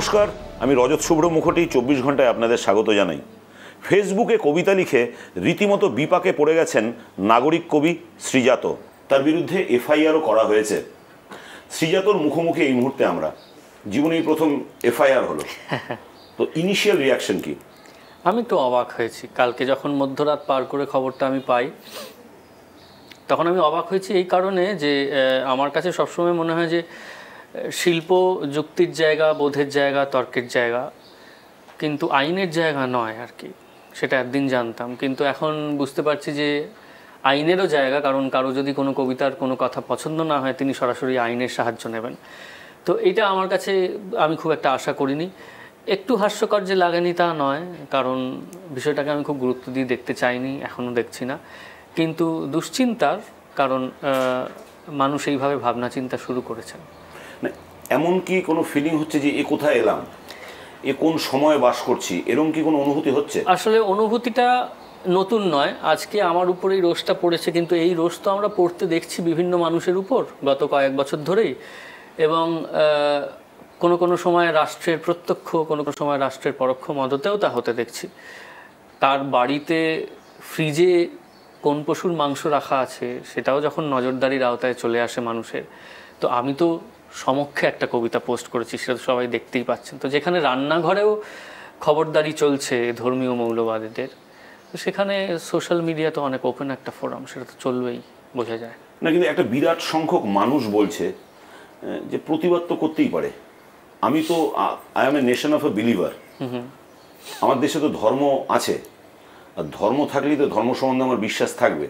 নমস্কার আমি রজত শুভ্র মুখোটি চব্বিশ ঘন্টায় আপনাদের স্বাগত জানাই ফেসবুকে কবিতা লিখে রীতিমতো বিপাকে পড়ে গেছেন নাগরিক কবি শ্রীজাত তার বিরুদ্ধে এফআইআরও করা হয়েছে শ্রীজাতর মুখোমুখি এই মুহূর্তে আমরা এই প্রথম এফআইআর হলো তো ইনিশিয়াল রিয়াকশন কি আমি তো অবাক হয়েছি কালকে যখন মধ্যরাত পার করে খবরটা আমি পাই তখন আমি অবাক হয়েছি এই কারণে যে আমার কাছে সবসময় মনে হয় যে শিল্প যুক্তির জায়গা বোধের জায়গা তর্কের জায়গা কিন্তু আইনের জায়গা নয় আর কি সেটা একদিন জানতাম কিন্তু এখন বুঝতে পারছি যে আইনেরও জায়গা কারণ কারো যদি কোনো কবিতার কোনো কথা পছন্দ না হয় তিনি সরাসরি আইনের সাহায্য নেবেন তো এটা আমার কাছে আমি খুব একটা আশা করিনি একটু হাস্যকর যে লাগেনি তা নয় কারণ বিষয়টাকে আমি খুব গুরুত্ব দিয়ে দেখতে চাইনি এখনও দেখছি না কিন্তু দুশ্চিন্তার কারণ মানুষ এইভাবে ভাবনা চিন্তা শুরু করেছেন এমন কি কোনো ফিলিং হচ্ছে যে এ কোথায় এলাম এ কোন সময়ে বাস করছি এরম কি কোনো অনুভূতি হচ্ছে আসলে অনুভূতিটা নতুন নয় আজকে আমার উপর এই রোষটা পড়েছে কিন্তু এই রোষ তো আমরা পড়তে দেখছি বিভিন্ন মানুষের উপর গত কয়েক বছর ধরেই এবং কোনো কোনো সময় রাষ্ট্রের প্রত্যক্ষ কোনো কোনো সময় রাষ্ট্রের পরোক্ষ মদতেও তা হতে দেখছি তার বাড়িতে ফ্রিজে কোন পশুর মাংস রাখা আছে সেটাও যখন নজরদারির আওতায় চলে আসে মানুষের তো আমি তো সমক্ষে একটা কবিতা পোস্ট করেছি সেটা তো সবাই দেখতেই পাচ্ছেন তো যেখানে রান্নাঘরেও খবরদারি চলছে ধর্মীয় মৌলবাদীদের তো সেখানে সোশ্যাল মিডিয়া তো অনেক ওপেন একটা ফোরাম সেটা তো চলবেই বোঝা যায় না কিন্তু একটা বিরাট সংখ্যক মানুষ বলছে যে প্রতিবাদ তো করতেই পারে আমি তো I am a nation of a believer আমার দেশে তো ধর্ম আছে আর ধর্ম থাকলেই তো ধর্ম সম্বন্ধে আমার বিশ্বাস থাকবে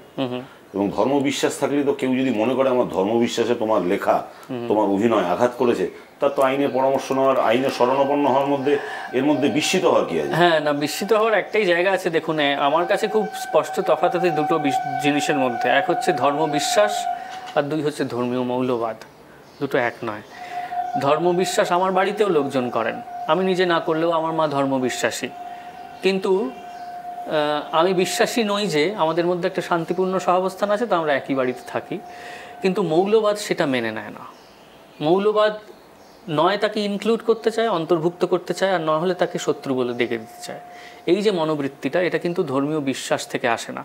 এবং ধর্মবিশ্বাস থাকলে তো কেউ যদি মনে করে আমার ধর্মবিশ্বাসে তোমার লেখা তোমার অভিনয় আঘাত করেছে তার তো আইনে পরামর্শ নেওয়ার আইনে স্মরণাপন্ন হওয়ার মধ্যে এর মধ্যে বিস্মিত হওয়ার কি আছে হ্যাঁ না বিস্মিত হওয়ার একটাই জায়গা আছে দেখুন আমার কাছে খুব স্পষ্ট তফাৎ আছে দুটো জিনিসের মধ্যে এক হচ্ছে ধর্মবিশ্বাস আর দুই হচ্ছে ধর্মীয় মৌলবাদ দুটো এক নয় ধর্মবিশ্বাস আমার বাড়িতেও লোকজন করেন আমি নিজে না করলেও আমার মা ধর্মবিশ্বাসী কিন্তু আমি বিশ্বাসী নই যে আমাদের মধ্যে একটা শান্তিপূর্ণ সহাবস্থান আছে তো আমরা একই বাড়িতে থাকি কিন্তু মৌলবাদ সেটা মেনে নেয় না মৌলবাদ নয় তাকে ইনক্লুড করতে চায় অন্তর্ভুক্ত করতে চায় আর নয় হলে তাকে শত্রু বলে ডেকে দিতে চায় এই যে মনোবৃত্তিটা এটা কিন্তু ধর্মীয় বিশ্বাস থেকে আসে না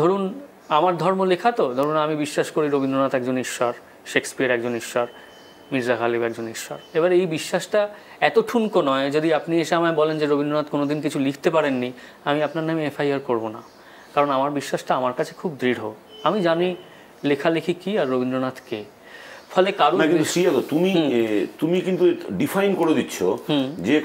ধরুন আমার ধর্ম লেখা তো ধরুন আমি বিশ্বাস করি রবীন্দ্রনাথ একজন ঈশ্বর শেক্সপিয়ার একজন ঈশ্বর মির্জা গালিব একজন ঈশ্বর এবার এই বিশ্বাসটা এত ঠুনকো নয় যদি আপনি এসে আমায় বলেন যে রবীন্দ্রনাথ কোনোদিন কিছু লিখতে পারেননি আমি আপনার নামে এফআইআর করব না কারণ আমার বিশ্বাসটা আমার কাছে খুব দৃঢ় আমি জানি লেখালেখি কি আর রবীন্দ্রনাথ কে ফলে কারণ তুমি তুমি কিন্তু ডিফাইন করে দিচ্ছ যে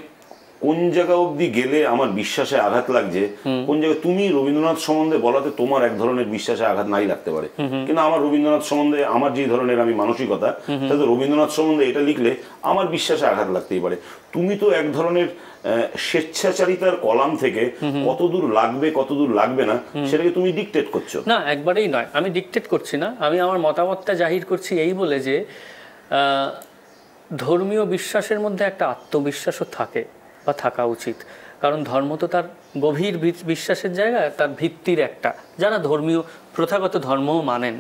কোন জায়গা অবধি গেলে আমার বিশ্বাসে আঘাত লাগছে কোন জায়গায় তুমি রবীন্দ্রনাথ সম্বন্ধে বলাতে তোমার এক ধরনের বিশ্বাসে আঘাত নাই লাগতে পারে কিন্তু আমার রবীন্দ্রনাথ সম্বন্ধে আমার যে ধরনের আমি মানসিকতা তাহলে রবীন্দ্রনাথ সম্বন্ধে এটা লিখলে আমার বিশ্বাসে আঘাত লাগতেই পারে তুমি তো এক ধরনের স্বেচ্ছাচারিতার কলাম থেকে কতদূর লাগবে কতদূর লাগবে না সেটাকে তুমি ডিকটেট করছো না একবারেই নয় আমি ডিকটেট করছি না আমি আমার মতামতটা জাহির করছি এই বলে যে ধর্মীয় বিশ্বাসের মধ্যে একটা আত্মবিশ্বাসও থাকে বা থাকা উচিত কারণ ধর্ম তো তার গভীর বিশ্বাসের জায়গা তার ভিত্তির একটা যারা ধর্মীয় প্রথাগত ধর্মও মানেন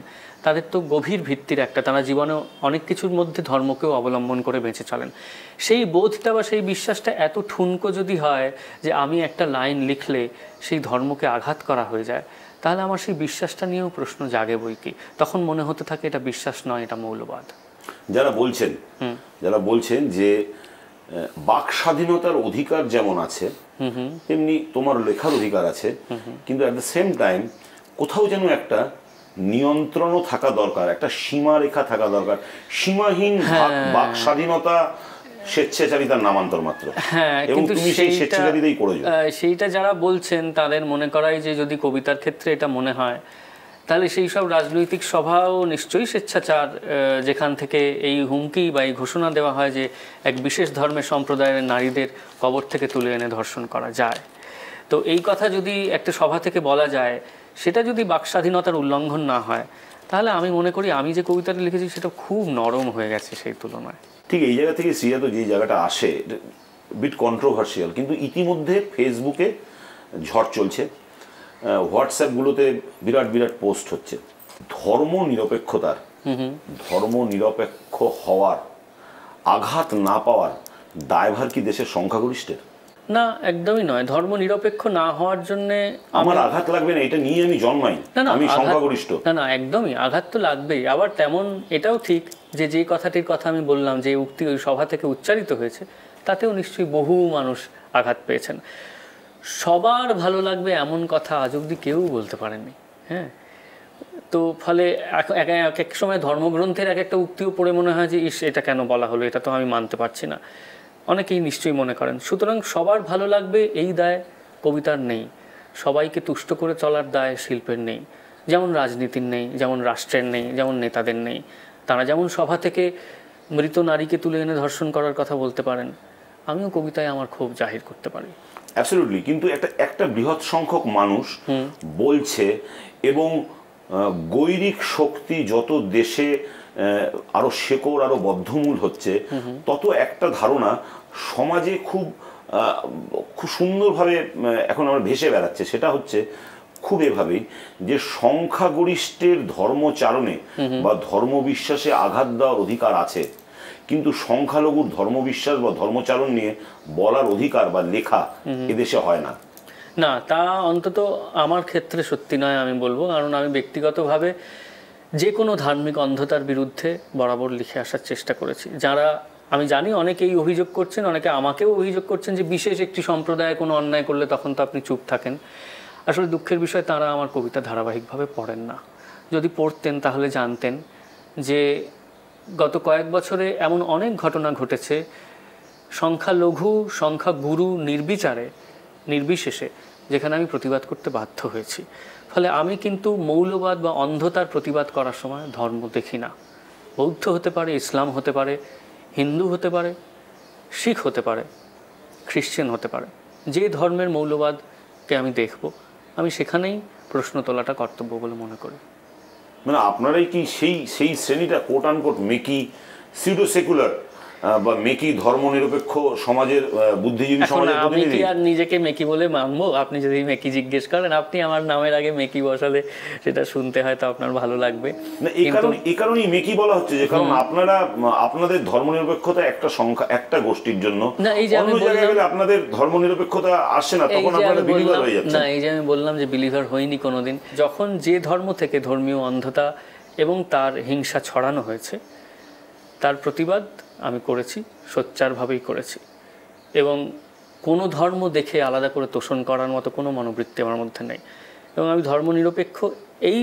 তাদের তো গভীর ভিত্তির একটা তারা জীবনে অনেক কিছুর মধ্যে ধর্মকেও অবলম্বন করে বেঁচে চলেন সেই বোধটা বা সেই বিশ্বাসটা এত ঠুনকো যদি হয় যে আমি একটা লাইন লিখলে সেই ধর্মকে আঘাত করা হয়ে যায় তাহলে আমার সেই বিশ্বাসটা নিয়েও প্রশ্ন জাগে বই কি তখন মনে হতে থাকে এটা বিশ্বাস নয় এটা মৌলবাদ যারা বলছেন যারা বলছেন যে বাক স্বাধীনতার অধিকার যেমন আছে তেমনি তোমার লেখার অধিকার আছে কিন্তু অ্যাট দ্য সেম টাইম কোথাও যেন একটা নিয়ন্ত্রণও থাকা দরকার একটা সীমা রেখা থাকা দরকার সীমাহীন হ্যাঁ। বাক স্বাধীনতা স্বেচ্ছাচারিতার নামান্তর মাত্র হ্যাঁ, এবং তুমি সেই স্বেচ্ছাচারিতাই করে সেইটা যারা বলছেন তাদের মনে করাই যে যদি কবিতার ক্ষেত্রে এটা মনে হয় তাহলে সেই সব রাজনৈতিক সভাও নিশ্চয়ই স্বেচ্ছাচার যেখান থেকে এই হুমকি বা এই ঘোষণা দেওয়া হয় যে এক বিশেষ ধর্মের সম্প্রদায়ের নারীদের কবর থেকে তুলে এনে ধর্ষণ করা যায় তো এই কথা যদি একটা সভা থেকে বলা যায় সেটা যদি বাকস্বাধীনতার উল্লঙ্ঘন না হয় তাহলে আমি মনে করি আমি যে কবিতাটা লিখেছি সেটা খুব নরম হয়ে গেছে সেই তুলনায় ঠিক এই জায়গা থেকে সিয়া তো যে জায়গাটা আসে বিট কন্ট্রোভার্সিয়াল কিন্তু ইতিমধ্যে ফেসবুকে ঝড় চলছে হোয়াটসঅ্যাপগুলোতে বিরাট বিরাট পোস্ট হচ্ছে ধর্ম নিরপেক্ষতার ধর্ম নিরপেক্ষ হওয়ার আঘাত না পাওয়ার দায়ভার কি দেশের সংখ্যাগরিষ্ঠের না একদমই নয় ধর্ম নিরপেক্ষ না হওয়ার জন্য আমার আঘাত লাগবে না এটা নিয়ে আমি জন্মাই আমি সংখ্যাগরিষ্ঠ না না একদমই আঘাত তো লাগবেই আবার তেমন এটাও ঠিক যে যে কথাটির কথা আমি বললাম যে উক্তি ওই সভা থেকে উচ্চারিত হয়েছে তাতেও নিশ্চয়ই বহু মানুষ আঘাত পেয়েছেন সবার ভালো লাগবে এমন কথা আজ অবধি কেউ বলতে পারেনি হ্যাঁ তো ফলে এক এক সময় ধর্মগ্রন্থের এক একটা উক্তিও পড়ে মনে হয় যে ইস এটা কেন বলা হলো এটা তো আমি মানতে পারছি না অনেকেই নিশ্চয়ই মনে করেন সুতরাং সবার ভালো লাগবে এই দায় কবিতার নেই সবাইকে তুষ্ট করে চলার দায় শিল্পের নেই যেমন রাজনীতির নেই যেমন রাষ্ট্রের নেই যেমন নেতাদের নেই তারা যেমন সভা থেকে মৃত নারীকে তুলে এনে ধর্ষণ করার কথা বলতে পারেন আমিও কবিতায় আমার ক্ষোভ জাহির করতে পারি অ্যাবসলিউটলি কিন্তু একটা একটা বৃহৎ সংখ্যক মানুষ বলছে এবং গৈরিক শক্তি যত দেশে আরো শেকড় আরো বদ্ধমূল হচ্ছে তত একটা ধারণা সমাজে খুব খুব সুন্দরভাবে এখন আমরা ভেসে বেড়াচ্ছে সেটা হচ্ছে খুব এভাবেই যে সংখ্যাগরিষ্ঠের ধর্মচারণে বা ধর্মবিশ্বাসে আঘাত দেওয়ার অধিকার আছে কিন্তু সংখ্যালঘুর ধর্মবিশ্বাস বা ধর্মচারণ নিয়ে বলার অধিকার বা লেখা এদেশে হয় না না তা অন্তত আমার ক্ষেত্রে সত্যি নয় আমি বলবো কারণ আমি ব্যক্তিগতভাবে যে কোনো ধার্মিক অন্ধতার বিরুদ্ধে বরাবর লিখে আসার চেষ্টা করেছি যারা আমি জানি অনেকেই অভিযোগ করছেন অনেকে আমাকেও অভিযোগ করছেন যে বিশেষ একটি সম্প্রদায় কোনো অন্যায় করলে তখন তো আপনি চুপ থাকেন আসলে দুঃখের বিষয় তারা আমার কবিতা ধারাবাহিকভাবে পড়েন না যদি পড়তেন তাহলে জানতেন যে গত কয়েক বছরে এমন অনেক ঘটনা ঘটেছে সংখ্যালঘু গুরু নির্বিচারে নির্বিশেষে যেখানে আমি প্রতিবাদ করতে বাধ্য হয়েছি ফলে আমি কিন্তু মৌলবাদ বা অন্ধতার প্রতিবাদ করার সময় ধর্ম দেখি না বৌদ্ধ হতে পারে ইসলাম হতে পারে হিন্দু হতে পারে শিখ হতে পারে খ্রিশ্চান হতে পারে যে ধর্মের মৌলবাদকে আমি দেখব আমি সেখানেই প্রশ্ন তোলাটা কর্তব্য বলে মনে করি মানে আপনারাই কি সেই সেই শ্রেণীটা কোট আনকোট মেকি সিডো সেকুলার বা মেকি ধর্ম নিরপেক্ষ সমাজের বুদ্ধিজীবী সমাজের প্রতিনিধি আর নিজেকে মেকি বলে মানবো আপনি যদি মেকি জিজ্ঞেস করেন আপনি আমার নামের আগে মেকি বসালে সেটা শুনতে হয় তো আপনার ভালো লাগবে না এই কারণে এই কারণেই মেকি বলা হচ্ছে যে কারণ আপনারা আপনাদের নিরপেক্ষতা একটা সংখ্যা একটা গোষ্ঠীর জন্য না এই যে আমি বললাম আপনাদের নিরপেক্ষতা আসে না তখন আপনারা বিলিভার হয়ে যাচ্ছেন না এই যে আমি বললাম যে বিলিভার হইনি কোনোদিন যখন যে ধর্ম থেকে ধর্মীয় অন্ধতা এবং তার হিংসা ছড়ানো হয়েছে তার প্রতিবাদ আমি করেছি সোচ্চারভাবেই করেছি এবং কোনো ধর্ম দেখে আলাদা করে তোষণ করার মতো কোনো মনোবৃত্তি আমার মধ্যে নেই এবং আমি ধর্মনিরপেক্ষ এই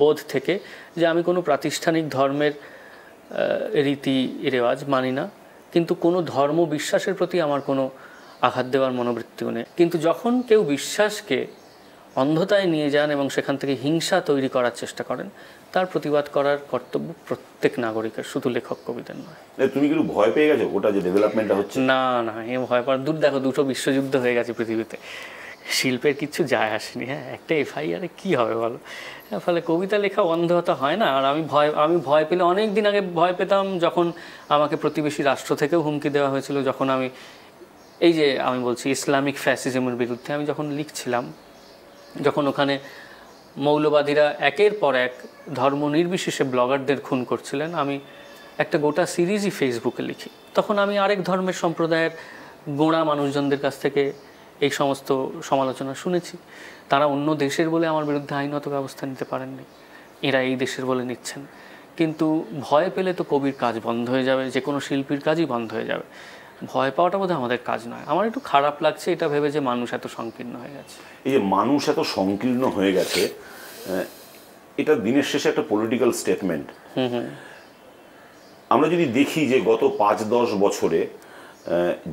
বোধ থেকে যে আমি কোনো প্রাতিষ্ঠানিক ধর্মের রীতি রেওয়াজ মানি না কিন্তু কোনো ধর্ম বিশ্বাসের প্রতি আমার কোনো আঘাত দেওয়ার মনোবৃত্তিও নেই কিন্তু যখন কেউ বিশ্বাসকে অন্ধতায় নিয়ে যান এবং সেখান থেকে হিংসা তৈরি করার চেষ্টা করেন তার প্রতিবাদ করার কর্তব্য প্রত্যেক নাগরিকের শুধু লেখক কবিদের নয় তুমি কিন্তু ভয় পেয়ে গেছো ওটা যে ডেভেলপমেন্টটা হচ্ছে না না এ ভয় পাওয়ার দূর দেখো দুটো বিশ্বযুদ্ধ হয়ে গেছে পৃথিবীতে শিল্পের কিছু যায় আসেনি হ্যাঁ একটা এফআইআরে কি হবে বলো হ্যাঁ, ফলে কবিতা লেখা অন্ধতা হয় না আর আমি ভয় আমি ভয় পেলে অনেক দিন আগে ভয় পেতাম যখন আমাকে প্রতিবেশী রাষ্ট্র থেকেও হুমকি দেওয়া হয়েছিল যখন আমি এই যে আমি বলছি ইসলামিক ফ্যাসিজমের বিরুদ্ধে আমি যখন লিখছিলাম যখন ওখানে মৌলবাদীরা একের পর এক ধর্ম নির্বিশেষে ব্লগারদের খুন করছিলেন আমি একটা গোটা সিরিজই ফেসবুকে লিখি তখন আমি আরেক ধর্মের সম্প্রদায়ের গোড়া মানুষজনদের কাছ থেকে এই সমস্ত সমালোচনা শুনেছি তারা অন্য দেশের বলে আমার বিরুদ্ধে আইনত ব্যবস্থা নিতে পারেননি এরা এই দেশের বলে নিচ্ছেন কিন্তু ভয় পেলে তো কবির কাজ বন্ধ হয়ে যাবে যে কোনো শিল্পীর কাজই বন্ধ হয়ে যাবে ভয় পাওয়াটা বোধহয় আমাদের কাজ নয় আমার একটু খারাপ লাগছে এটা ভেবে যে মানুষ এত সংকীর্ণ হয়ে গেছে এই যে মানুষ এত সংকীর্ণ হয়ে গেছে এটা দিনের শেষে একটা পলিটিক্যাল স্টেটমেন্ট আমরা যদি দেখি যে গত পাঁচ দশ বছরে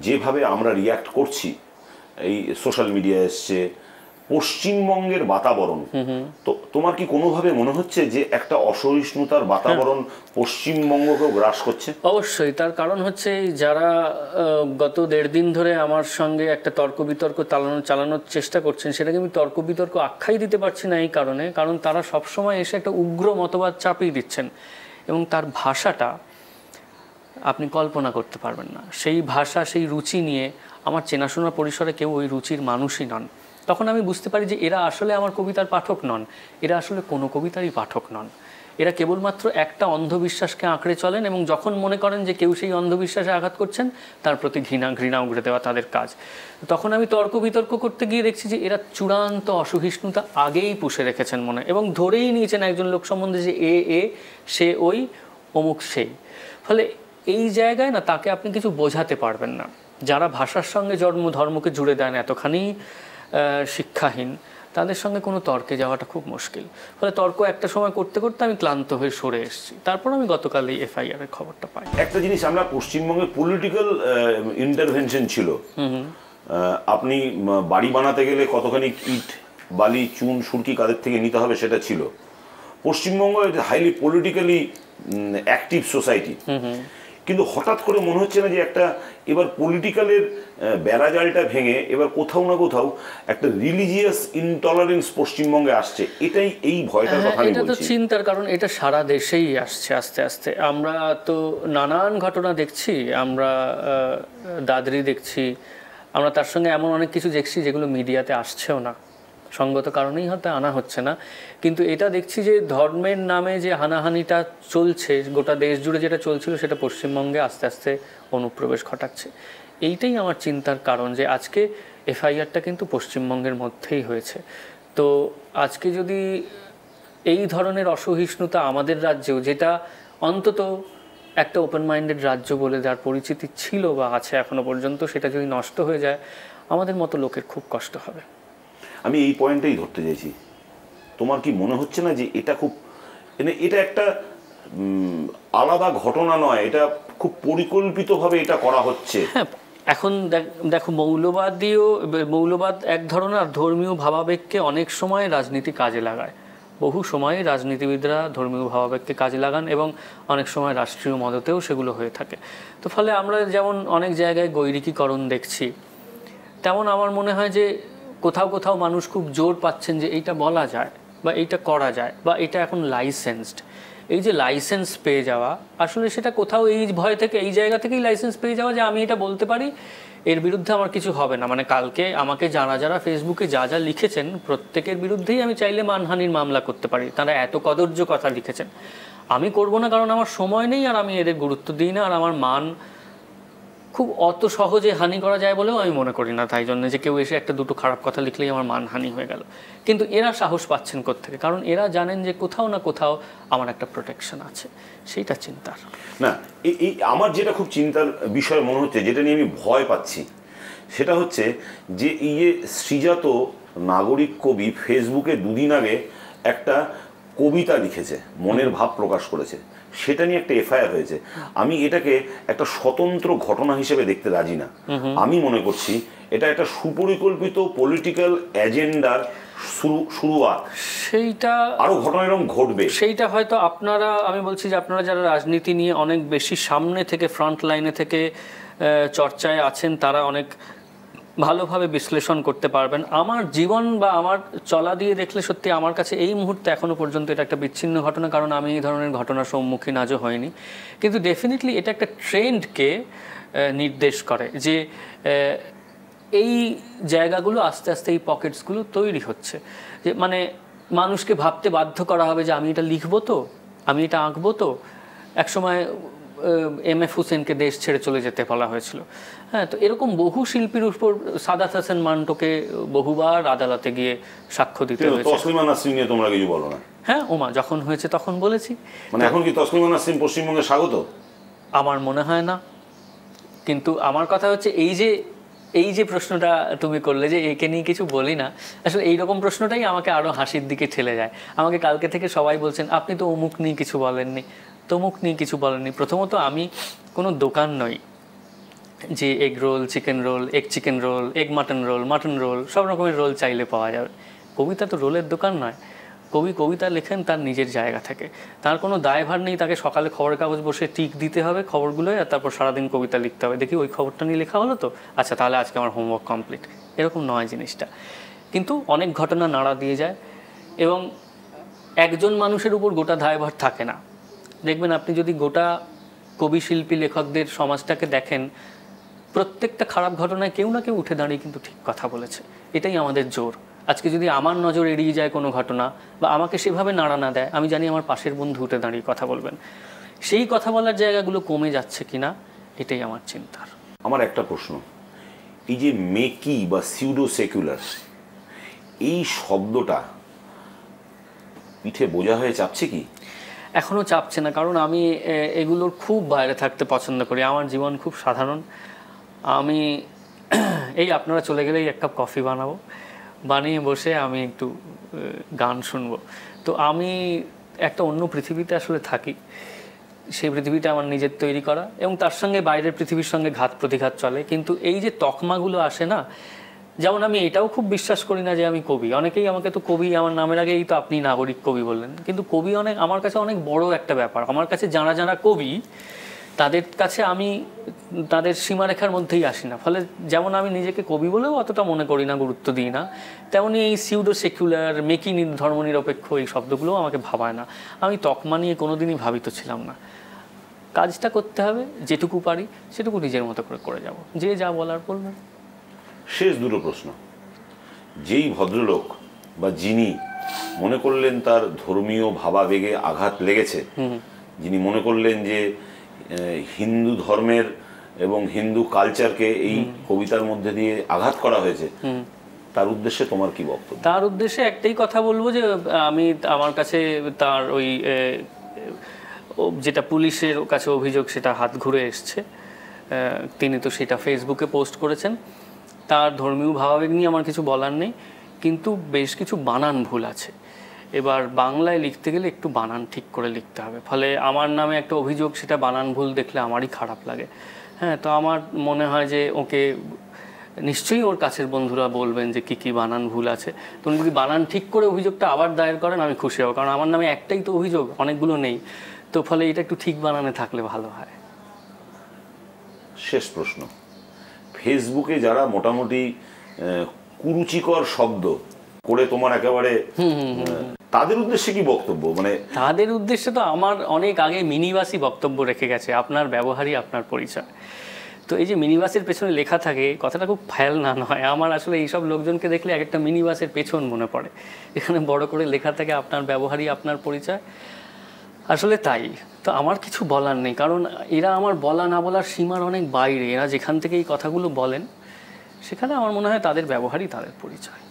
যেভাবে আমরা রিয়্যাক্ট করছি এই সোশ্যাল মিডিয়া এসছে পশ্চিমবঙ্গের বাতাবরণ তো তোমার কি কোনোভাবে মনে হচ্ছে যে একটা অসহিষ্ণুতার হ্যাঁ। বাতাবরণ পশ্চিমবঙ্গকেও গ্রাস করছে অবশ্যই তার কারণ হচ্ছে যারা গত দেড় দিন ধরে আমার সঙ্গে একটা তর্ক বিতর্ক চালানো চালানোর চেষ্টা করছেন সেটাকে আমি তর্ক বিতর্ক আখ্যাই দিতে পারছি না এই কারণে কারণ তারা সবসময় এসে একটা উগ্র মতবাদ চাপিয়ে দিচ্ছেন এবং তার ভাষাটা আপনি কল্পনা করতে পারবেন না সেই ভাষা সেই রুচি নিয়ে আমার চেনাশোনা পরিসরে কেউ ওই রুচির মানুষই নন তখন আমি বুঝতে পারি যে এরা আসলে আমার কবিতার পাঠক নন এরা আসলে কোনো কবিতারই পাঠক নন এরা কেবলমাত্র একটা অন্ধবিশ্বাসকে আঁকড়ে চলেন এবং যখন মনে করেন যে কেউ সেই অন্ধবিশ্বাসে আঘাত করছেন তার প্রতি ঘৃণা ঘৃণা উগড়ে দেওয়া তাদের কাজ তখন আমি তর্ক বিতর্ক করতে গিয়ে দেখছি যে এরা চূড়ান্ত অসহিষ্ণুতা আগেই পুষে রেখেছেন মনে এবং ধরেই নিয়েছেন একজন লোক সম্বন্ধে যে এ এ সে ওই অমুক সেই ফলে এই জায়গায় না তাকে আপনি কিছু বোঝাতে পারবেন না যারা ভাষার সঙ্গে জন্ম ধর্মকে জুড়ে দেন এতখানি শিক্ষাহীন তাদের সঙ্গে কোনো তর্কে যাওয়াটা খুব মুশকিল ফলে তর্ক একটা সময় করতে করতে আমি ক্লান্ত হয়ে সরে এসেছি তারপর আমি গতকাল এই এফআইআর এর খবরটা পাই একটা জিনিস আমরা পশ্চিমবঙ্গে পলিটিক্যাল ইন্টারভেনশন ছিল আপনি বাড়ি বানাতে গেলে কতখানি ইট বালি চুন সুরকি কাদের থেকে নিতে হবে সেটা ছিল Paschimbanga highly politically active society কিন্তু হঠাৎ করে মনে হচ্ছে না যে একটা এবার পলিটিক্যালের বেড়াজালটা ভেঙে এবার কোথাও না কোথাও একটা রিলিজিয়াস ইনটলারেন্স পশ্চিমবঙ্গে আসছে এটাই এই ভয়টার হ্যাঁ, কথা এটা তো চিন্তার কারণ এটা সারা দেশেই আসছে আস্তে আস্তে আমরা তো নানান ঘটনা দেখছি আমরা দাদরি দেখছি আমরা তার সঙ্গে এমন অনেক কিছু দেখছি যেগুলো মিডিয়াতে আসছেও না সঙ্গত কারণেই হয়তো আনা হচ্ছে না কিন্তু এটা দেখছি যে ধর্মের নামে যে হানাহানিটা চলছে গোটা দেশ জুড়ে যেটা চলছিল সেটা পশ্চিমবঙ্গে আস্তে আস্তে অনুপ্রবেশ ঘটাচ্ছে এইটাই আমার চিন্তার কারণ যে আজকে এফআইআরটা কিন্তু পশ্চিমবঙ্গের মধ্যেই হয়েছে তো আজকে যদি এই ধরনের অসহিষ্ণুতা আমাদের রাজ্যেও যেটা অন্তত একটা ওপেন মাইন্ডেড রাজ্য বলে যার পরিচিতি ছিল বা আছে এখনো পর্যন্ত সেটা যদি নষ্ট হয়ে যায় আমাদের মতো লোকের খুব কষ্ট হবে আমি এই পয়েন্টেই ধরতে চাইছি তোমার কি মনে হচ্ছে না যে এটা খুব মানে এটা একটা আলাদা ঘটনা নয় এটা খুব পরিকল্পিতভাবে এটা করা হচ্ছে হ্যাঁ, এখন দেখো মৌলবাদীও মৌলবাদ এক ধরনের ধর্মীয় ভাবাবেগকে অনেক সময় রাজনীতি কাজে লাগায় বহু সময় রাজনীতিবিদরা ধর্মীয় ভাবাবেগকে কাজে লাগান এবং অনেক সময় রাষ্ট্রীয় মদতেও সেগুলো হয়ে থাকে তো ফলে আমরা যেমন অনেক জায়গায় গৈরিকীকরণ দেখছি তেমন আমার মনে হয় যে কোথাও কোথাও মানুষ খুব জোর পাচ্ছেন যে এইটা বলা যায় বা এইটা করা যায় বা এটা এখন লাইসেন্সড এই যে লাইসেন্স পেয়ে যাওয়া আসলে সেটা কোথাও এই ভয় থেকে এই জায়গা থেকেই লাইসেন্স পেয়ে যাওয়া যে আমি এটা বলতে পারি এর বিরুদ্ধে আমার কিছু হবে না মানে কালকে আমাকে যারা যারা ফেসবুকে যা যা লিখেছেন প্রত্যেকের বিরুদ্ধেই আমি চাইলে মানহানির মামলা করতে পারি তারা এত কদর্য কথা লিখেছেন আমি করব না কারণ আমার সময় নেই আর আমি এদের গুরুত্ব দিই না আর আমার মান খুব অত সহজে হানি করা যায় বলেও আমি মনে করি না তাই জন্য যে কেউ এসে একটা দুটো খারাপ কথা লিখলেই আমার মান হানি হয়ে গেল কিন্তু এরা সাহস পাচ্ছেন থেকে কারণ এরা জানেন যে কোথাও না কোথাও আমার একটা প্রোটেকশন আছে সেইটা চিন্তার না এই আমার যেটা খুব চিন্তার বিষয় মনে হচ্ছে যেটা নিয়ে আমি ভয় পাচ্ছি সেটা হচ্ছে যে এই যে সৃজাত নাগরিক কবি ফেসবুকে দুদিন আগে একটা কবিতা লিখেছে মনের ভাব প্রকাশ করেছে সেটা নিয়ে একটা এফআইআর হয়েছে আমি এটাকে একটা স্বতন্ত্র ঘটনা হিসেবে দেখতে রাজি না আমি মনে করছি এটা একটা সুপরিকল্পিত পলিটিক্যাল এজেন্ডার শুরুয়াত সেইটা আরো ঘটনা এরকম ঘটবে সেইটা হয়তো আপনারা আমি বলছি যে আপনারা যারা রাজনীতি নিয়ে অনেক বেশি সামনে থেকে ফ্রন্ট লাইনে থেকে চর্চায় আছেন তারা অনেক ভালোভাবে বিশ্লেষণ করতে পারবেন আমার জীবন বা আমার চলা দিয়ে দেখলে সত্যি আমার কাছে এই মুহূর্তে এখনও পর্যন্ত এটা একটা বিচ্ছিন্ন ঘটনা কারণ আমি এই ধরনের ঘটনার সম্মুখীন আজও হয়নি কিন্তু ডেফিনেটলি এটা একটা ট্রেন্ডকে নির্দেশ করে যে এই জায়গাগুলো আস্তে আস্তে এই পকেটসগুলো তৈরি হচ্ছে যে মানে মানুষকে ভাবতে বাধ্য করা হবে যে আমি এটা লিখবো তো আমি এটা আঁকবো তো একসময় এম এফ হুসেনকে দেশ ছেড়ে চলে যেতে বলা হয়েছিল হ্যাঁ তো এরকম বহু শিল্পীর উপর সাদাত হাসান মান্টোকে বহুবার আদালতে গিয়ে সাক্ষ্য দিতে হয়েছে তোমরা কিছু বলো না হ্যাঁ ওমা যখন হয়েছে তখন বলেছি মানে এখন কি তসলিমা নাসরিন পশ্চিমবঙ্গে স্বাগত আমার মনে হয় না কিন্তু আমার কথা হচ্ছে এই যে এই যে প্রশ্নটা তুমি করলে যে একে নিয়ে কিছু বলি না আসলে এইরকম প্রশ্নটাই আমাকে আরও হাসির দিকে ঠেলে যায় আমাকে কালকে থেকে সবাই বলছেন আপনি তো অমুক নিয়ে কিছু বলেননি আত্মমুখ নিয়ে কিছু বলেনি প্রথমত আমি কোনো দোকান নই যে egg roll chicken roll egg chicken roll egg mutton roll mutton roll সব রকমের রোল চাইলে পাওয়া যাবে কবিতা তো রোলের দোকান নয় কবি কবিতা লেখেন তার নিজের জায়গা থেকে তার কোনো দায়ভার নেই তাকে সকালে খবর কাগজ বসে টিক দিতে হবে খবরগুলোই আর তারপর সারাদিন কবিতা লিখতে হবে দেখি ওই খবরটা নিয়ে লেখা হলো তো আচ্ছা তাহলে আজকে আমার হোমওয়ার্ক কমপ্লিট এরকম নয় জিনিসটা কিন্তু অনেক ঘটনা নাড়া দিয়ে যায় এবং একজন মানুষের উপর গোটা দায়ভার থাকে না দেখবেন আপনি যদি গোটা কবি শিল্পী লেখকদের সমাজটাকে দেখেন প্রত্যেকটা খারাপ ঘটনায় কেউ না কেউ উঠে দাঁড়িয়ে কিন্তু ঠিক কথা বলেছে এটাই আমাদের জোর আজকে যদি আমার নজর এড়িয়ে যায় কোনো ঘটনা বা আমাকে সেভাবে নাড়া না দেয় আমি জানি আমার পাশের বন্ধু উঠে দাঁড়িয়ে কথা বলবেন সেই কথা বলার জায়গাগুলো কমে যাচ্ছে কিনা এটাই আমার চিন্তার আমার একটা প্রশ্ন এই যে মেকি বা সিউডো সেকুলার এই শব্দটা পিঠে বোঝা হয়ে চাপছে কি এখনও চাপছে না কারণ আমি এগুলোর খুব বাইরে থাকতে পছন্দ করি আমার জীবন খুব সাধারণ আমি এই আপনারা চলে গেলেই এক কাপ কফি বানাবো বানিয়ে বসে আমি একটু গান শুনবো তো আমি একটা অন্য পৃথিবীতে আসলে থাকি সেই পৃথিবীটা আমার নিজের তৈরি করা এবং তার সঙ্গে বাইরের পৃথিবীর সঙ্গে ঘাত প্রতিঘাত চলে কিন্তু এই যে তকমাগুলো আসে না যেমন আমি এটাও খুব বিশ্বাস করি না যে আমি কবি অনেকেই আমাকে তো কবি আমার নামের আগেই তো আপনি নাগরিক কবি বললেন কিন্তু কবি অনেক আমার কাছে অনেক বড় একটা ব্যাপার আমার কাছে যারা যারা কবি তাদের কাছে আমি তাদের সীমারেখার মধ্যেই আসি না ফলে যেমন আমি নিজেকে কবি বলেও অতটা মনে করি না গুরুত্ব দিই না তেমনি এই সিউডো সেকুলার মেকি ধর্মনিরপেক্ষ এই শব্দগুলোও আমাকে ভাবায় না আমি তকমা নিয়ে কোনোদিনই ভাবিত ছিলাম না কাজটা করতে হবে যেটুকু পারি সেটুকু নিজের মতো করে করে যাব যে যা বলার বলবেন শেষ দুটো প্রশ্ন যেই ভদ্রলোক বা যিনি মনে করলেন তার ধর্মীয় ভাবাবেগে আঘাত লেগেছে যিনি মনে করলেন যে হিন্দু ধর্মের এবং হিন্দু কালচারকে এই কবিতার মধ্যে দিয়ে আঘাত করা হয়েছে তার উদ্দেশ্যে তোমার কি বক্তব্য তার উদ্দেশ্যে একটাই কথা বলবো যে আমি আমার কাছে তার ওই যেটা পুলিশের কাছে অভিযোগ সেটা হাত ঘুরে এসছে তিনি তো সেটা ফেসবুকে পোস্ট করেছেন তার ধর্মীয় ভাবাবেগ নিয়ে আমার কিছু বলার নেই কিন্তু বেশ কিছু বানান ভুল আছে এবার বাংলায় লিখতে গেলে একটু বানান ঠিক করে লিখতে হবে ফলে আমার নামে একটা অভিযোগ সেটা বানান ভুল দেখলে আমারই খারাপ লাগে হ্যাঁ তো আমার মনে হয় যে ওকে নিশ্চয়ই ওর কাছের বন্ধুরা বলবেন যে কী কী বানান ভুল আছে তো উনি যদি বানান ঠিক করে অভিযোগটা আবার দায়ের করেন আমি খুশি হব কারণ আমার নামে একটাই তো অভিযোগ অনেকগুলো নেই তো ফলে এটা একটু ঠিক বানানে থাকলে ভালো হয় শেষ প্রশ্ন ফেসবুকে যারা মোটামুটি কুরুচিকর শব্দ করে তোমার একেবারে তাদের উদ্দেশ্যে কি বক্তব্য মানে তাদের উদ্দেশ্যে তো আমার অনেক আগে মিনিবাসই বক্তব্য রেখে গেছে আপনার ব্যবহারই আপনার পরিচয় তো এই যে মিনিবাসের পেছনে লেখা থাকে কথাটা খুব ফ্যাল না নয় আমার আসলে এইসব লোকজনকে দেখলে এক একটা মিনিবাসের পেছন মনে পড়ে এখানে বড় করে লেখা থাকে আপনার ব্যবহারই আপনার পরিচয় আসলে তাই তো আমার কিছু বলার নেই কারণ এরা আমার বলা না বলার সীমার অনেক বাইরে এরা যেখান থেকে এই কথাগুলো বলেন সেখানে আমার মনে হয় তাদের ব্যবহারই তাদের পরিচয়